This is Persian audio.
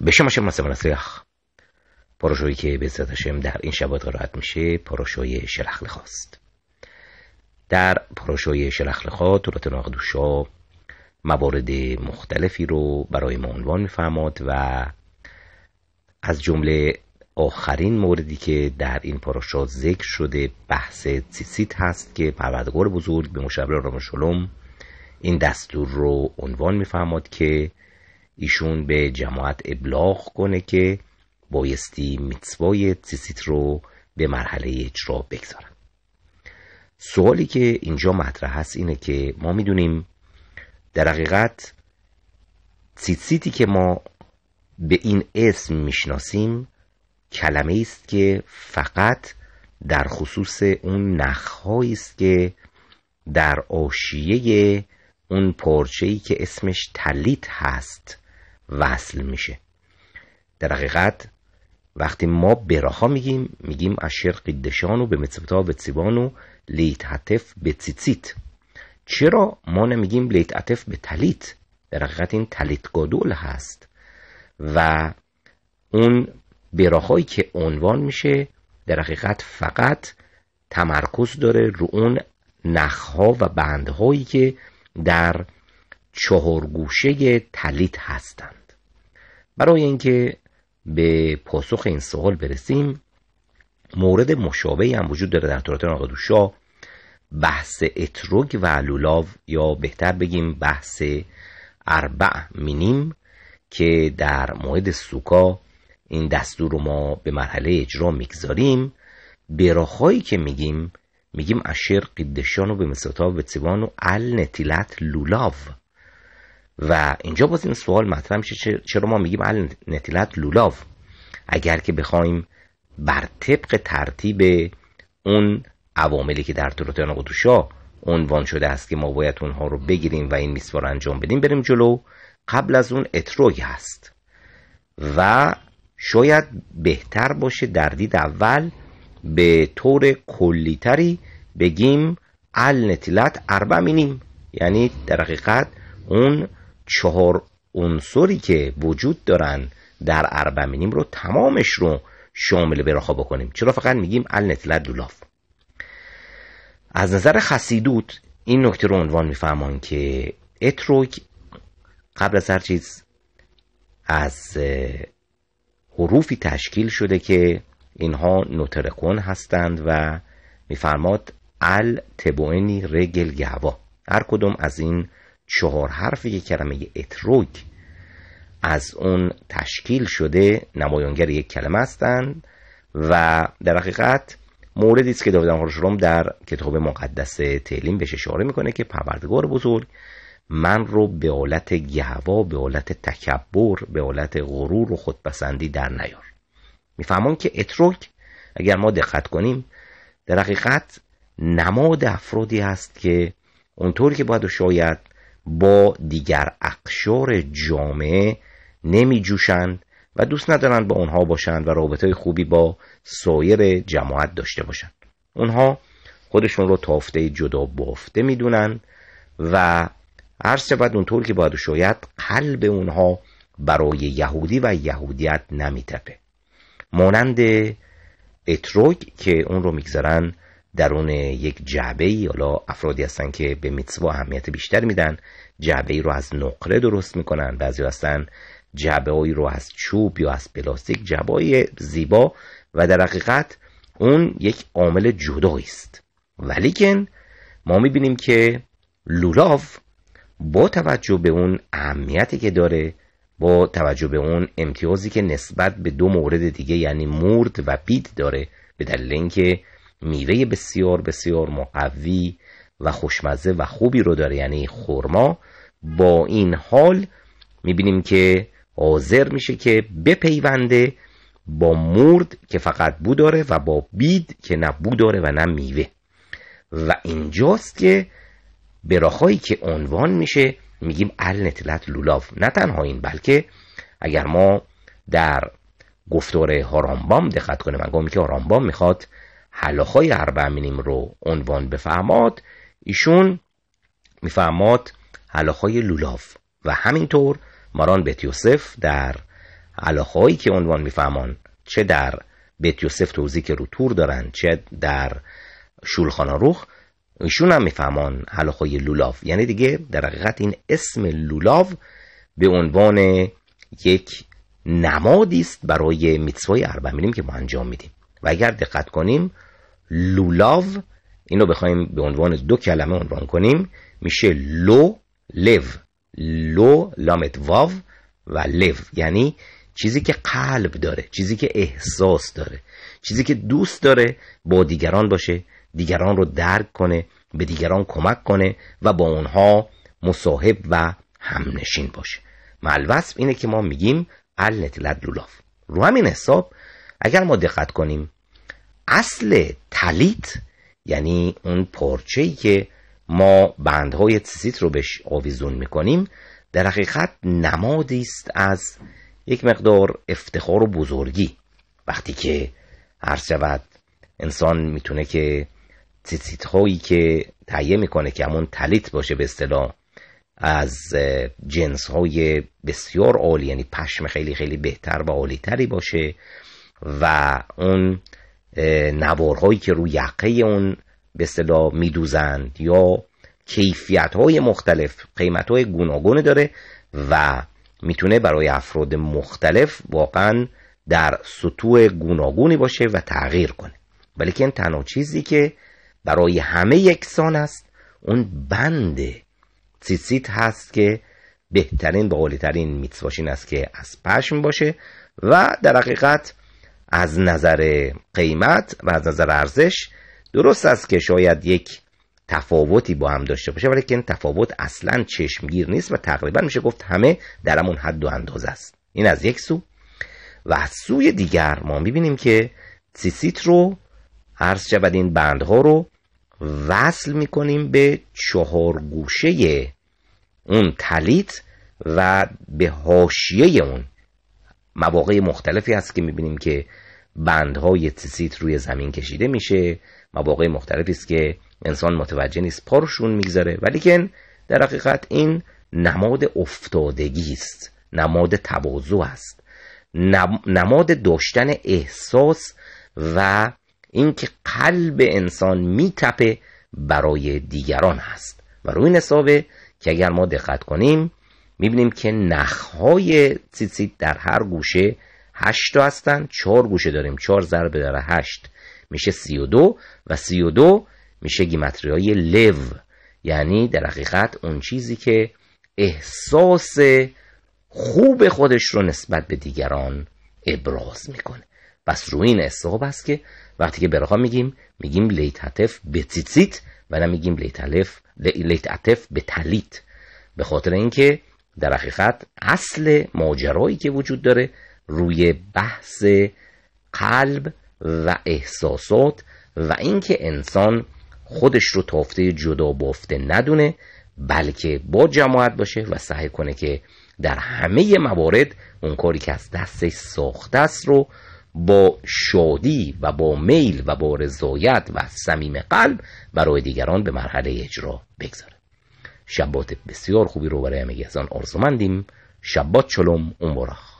به شما شما سیخ که به در این شبات قرارت میشه پروشوی شرخل خواست. در شرخل شرخلخا طورت ناقدوشا موارد مختلفی رو برای ما عنوان میفرماد و از جمله آخرین موردی که در این پاراشا ذکر شده بحث سیسیت هست که پروردگار بزرگ به مشابه رام این دستور رو عنوان میفهماد که ایشون به جماعت ابلاغ کنه که بایستی میتوای تسیت رو به مرحله اجرا بگذارن سوالی که اینجا مطرح هست اینه که ما میدونیم در حقیقت تسیتی که ما به این اسم میشناسیم کلمه است که فقط در خصوص اون نخهایی است که در آشیه اون پارچه ای که اسمش تلیت هست وصل میشه در حقیقت وقتی ما براها میگیم میگیم از شرق دشانو به مصبتا و به لیت حتف به تیتیت چرا ما نمیگیم لیت عطف به تلیت در حقیقت این تلیت گادول هست و اون براهایی که عنوان میشه در حقیقت فقط تمرکز داره رو اون نخها و بندهایی که در چهارگوشه تلیت هستند برای اینکه به پاسخ این سوال برسیم مورد مشابهی هم وجود داره در تورات ناقدوشا بحث اتروگ و لولاو یا بهتر بگیم بحث اربع مینیم که در مورد سوکا این دستور رو ما به مرحله اجرا میگذاریم براخایی که میگیم میگیم اشر قدشان و به مسطا و به و النتیلت لولاو و اینجا باز این سوال مطرح میشه چرا ما میگیم ال نتیلت لولاو اگر که بخوایم بر طبق ترتیب اون عواملی که در تروتیان قدوشا عنوان شده است که ما باید اونها رو بگیریم و این میسوار انجام بدیم بریم جلو قبل از اون اتروی هست و شاید بهتر باشه در دید اول به طور کلیتری بگیم ال نتیلت اربع مینیم یعنی در حقیقت اون چهار عنصری که وجود دارن در اربمینیم رو تمامش رو شامل براخا بکنیم چرا فقط میگیم النتلدولاف از نظر خسیدوت این نکته رو عنوان میفهمان که اتروک قبل از هر چیز از حروفی تشکیل شده که اینها نوترکون هستند و میفرماد ال تبوئنی رگل گوا هر کدوم از این چهار حرفی که کلمه اتروک از اون تشکیل شده نمایانگر یک کلمه هستند و در حقیقت موردی است که داوود آرشروم در کتاب مقدس تعلیم بهش اشاره میکنه که پروردگار بزرگ من رو به حالت گهوا به حالت تکبر به حالت غرور و خودپسندی در نیار میفهمون که اتروک اگر ما دقت کنیم در حقیقت نماد افرادی است که اونطور که باید و شاید با دیگر اقشار جامعه نمی جوشند و دوست ندارند با اونها باشند و رابطه خوبی با سایر جماعت داشته باشند اونها خودشون رو تافته جدا بافته دونند و هر سبت اونطور که باید شاید قلب اونها برای یهودی و یهودیت تپه مانند اتروگ که اون رو میگذرن، درون یک جعبه ای حالا افرادی هستن که به میتسوا اهمیت بیشتر میدن جعبه ای رو از نقره درست میکنن بعضی هستن جعبه رو از چوب یا از پلاستیک جعبه های زیبا و در حقیقت اون یک عامل جدایی است ولیکن ما میبینیم که لولاف با توجه به اون اهمیتی که داره با توجه به اون امتیازی که نسبت به دو مورد دیگه یعنی مورد و بید داره به دلیل اینکه میوه بسیار بسیار مقوی و خوشمزه و خوبی رو داره یعنی خورما با این حال میبینیم که حاضر میشه که بپیونده با مرد که فقط بو داره و با بید که نه بو داره و نه میوه و اینجاست که براخایی که عنوان میشه میگیم النتلت لولاف نه تنها این بلکه اگر ما در گفتار هارامبام دقت کنیم من که هارامبام میخواد حلاخای اربع مینیم رو عنوان بفهماد ایشون میفهماد حلاخای لولاف و همینطور ماران بیت یوسف در هایی که عنوان میفهمان چه در بیت یوسف توضیح که رو تور دارن چه در شولخانه روخ ایشون هم میفهمان حلاخای لولاف یعنی دیگه در حقیقت این اسم لولاف به عنوان یک نمادی است برای میتسوای اربع که ما انجام میدیم و اگر دقت کنیم لولاو اینو بخوایم به عنوان دو کلمه عنوان کنیم میشه لو لو لو لامت واو و لو یعنی چیزی که قلب داره چیزی که احساس داره چیزی که دوست داره با دیگران باشه دیگران رو درک کنه به دیگران کمک کنه و با اونها مصاحب و همنشین باشه ملوصف اینه که ما میگیم لاد لولاف رو همین حساب اگر ما دقت کنیم اصل تلیت یعنی اون پرچه ای که ما بندهای تسیت رو بهش آویزون میکنیم در حقیقت نمادی است از یک مقدار افتخار و بزرگی وقتی که هر شود انسان میتونه که تسیت هایی که تهیه میکنه که همون تلیت باشه به اصطلاح از جنس های بسیار عالی یعنی پشم خیلی خیلی بهتر و عالی تری باشه و اون نوارهایی که روی یقه اون به صدا میدوزند یا کیفیت های مختلف قیمت های داره و میتونه برای افراد مختلف واقعا در سطوح گوناگونی باشه و تغییر کنه این تنها چیزی که برای همه یکسان است اون بند سیسیت هست که بهترین و عالیترین میتسواشین است که از پشم باشه و در حقیقت از نظر قیمت و از نظر ارزش درست است که شاید یک تفاوتی با هم داشته باشه ولی که این تفاوت اصلا چشمگیر نیست و تقریبا میشه گفت همه در همون حد و اندازه است این از یک سو و از سوی دیگر ما میبینیم که سیسیت رو عرض شود این بندها رو وصل میکنیم به چهار گوشه اون تلیت و به حاشیه اون مواقع مختلفی هست که میبینیم که بندهای تسیت روی زمین کشیده میشه مواقع مختلفی است که انسان متوجه نیست پارشون میگذاره ولیکن در حقیقت این نماد افتادگی است نماد تواضع است نماد داشتن احساس و اینکه قلب انسان میتپه برای دیگران هست و روی این حسابه که اگر ما دقت کنیم میبینیم که نخهای تیتسیت در هر گوشه هشت تا هستن چهار گوشه داریم چهار ضرب در هشت میشه سی و دو و سی و دو میشه های لو یعنی در حقیقت اون چیزی که احساس خوب خودش رو نسبت به دیگران ابراز میکنه پس روی این احساب است که وقتی که برخواه میگیم میگیم لیتعتف به تیتسیت و نه میگیم لیتعتف به تلیت به خاطر اینکه در حقیقت اصل ماجرایی که وجود داره روی بحث قلب و احساسات و اینکه انسان خودش رو تافته جدا بافته ندونه بلکه با جماعت باشه و سعی کنه که در همه موارد اون کاری که از دستش ساخته است رو با شادی و با میل و با رضایت و صمیم قلب برای دیگران به مرحله اجرا بگذاره شبات بسیار خوبی رو برای همگی ازان آرزومندیم شبات چلوم اون براخ